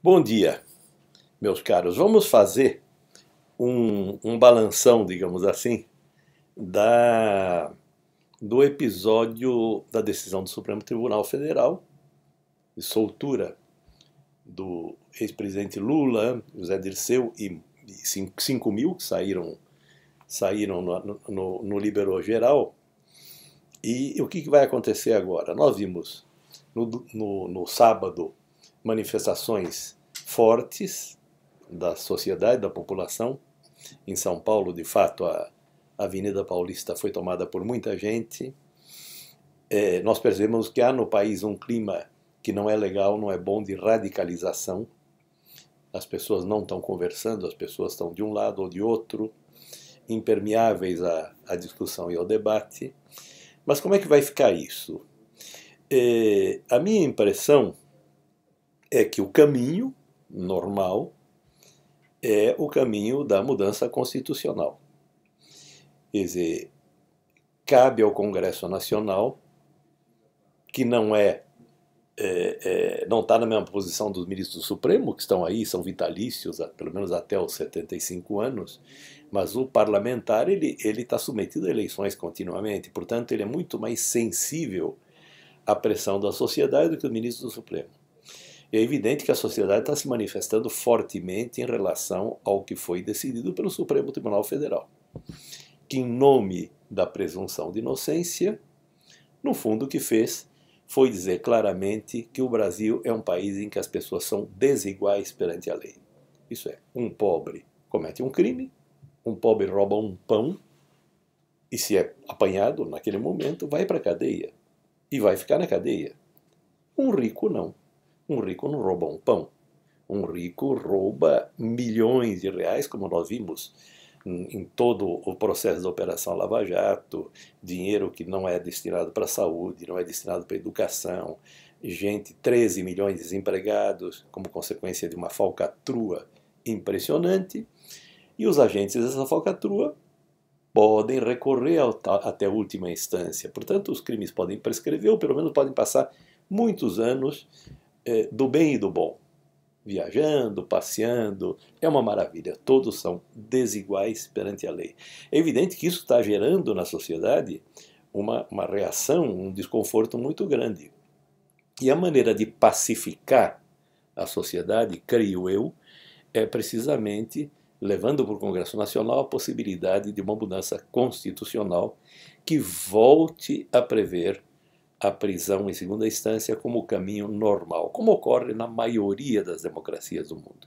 Bom dia, meus caros. Vamos fazer um, um balanção, digamos assim, da, do episódio da decisão do Supremo Tribunal Federal de soltura do ex-presidente Lula, José Dirceu e 5 mil que saíram, saíram no, no, no liberou geral. E o que, que vai acontecer agora? Nós vimos no, no, no sábado manifestações fortes da sociedade, da população. Em São Paulo, de fato, a Avenida Paulista foi tomada por muita gente. É, nós percebemos que há no país um clima que não é legal, não é bom de radicalização. As pessoas não estão conversando, as pessoas estão de um lado ou de outro, impermeáveis à, à discussão e ao debate. Mas como é que vai ficar isso? É, a minha impressão é que o caminho normal é o caminho da mudança constitucional. Quer dizer, cabe ao Congresso Nacional, que não é, é, é não está na mesma posição dos ministros do Supremo, que estão aí, são vitalícios, pelo menos até os 75 anos, mas o parlamentar ele está submetido a eleições continuamente, portanto ele é muito mais sensível à pressão da sociedade do que o ministro do Supremo. É evidente que a sociedade está se manifestando fortemente em relação ao que foi decidido pelo Supremo Tribunal Federal, que, em nome da presunção de inocência, no fundo o que fez foi dizer claramente que o Brasil é um país em que as pessoas são desiguais perante a lei. Isso é, um pobre comete um crime, um pobre rouba um pão e, se é apanhado naquele momento, vai para a cadeia e vai ficar na cadeia. Um rico não. Um rico não rouba um pão. Um rico rouba milhões de reais, como nós vimos em todo o processo da Operação Lava Jato, dinheiro que não é destinado para a saúde, não é destinado para a educação, gente, 13 milhões de desempregados, como consequência de uma falcatrua impressionante, e os agentes dessa falcatrua podem recorrer até a última instância. Portanto, os crimes podem prescrever, ou pelo menos podem passar muitos anos é, do bem e do bom. Viajando, passeando, é uma maravilha. Todos são desiguais perante a lei. É evidente que isso está gerando na sociedade uma, uma reação, um desconforto muito grande. E a maneira de pacificar a sociedade, creio eu, é precisamente levando para o Congresso Nacional a possibilidade de uma mudança constitucional que volte a prever a prisão em segunda instância como o caminho normal, como ocorre na maioria das democracias do mundo.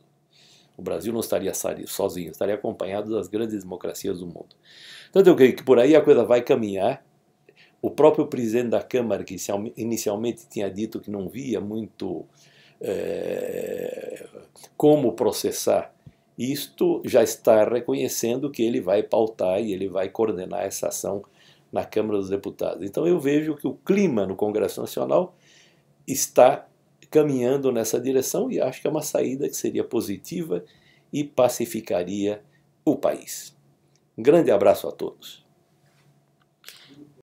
O Brasil não estaria sozinho, estaria acompanhado das grandes democracias do mundo. Então, eu creio que por aí a coisa vai caminhar. O próprio presidente da Câmara, que inicialmente tinha dito que não via muito é, como processar isto, já está reconhecendo que ele vai pautar e ele vai coordenar essa ação na Câmara dos Deputados. Então eu vejo que o clima no Congresso Nacional está caminhando nessa direção e acho que é uma saída que seria positiva e pacificaria o país. Um grande abraço a todos.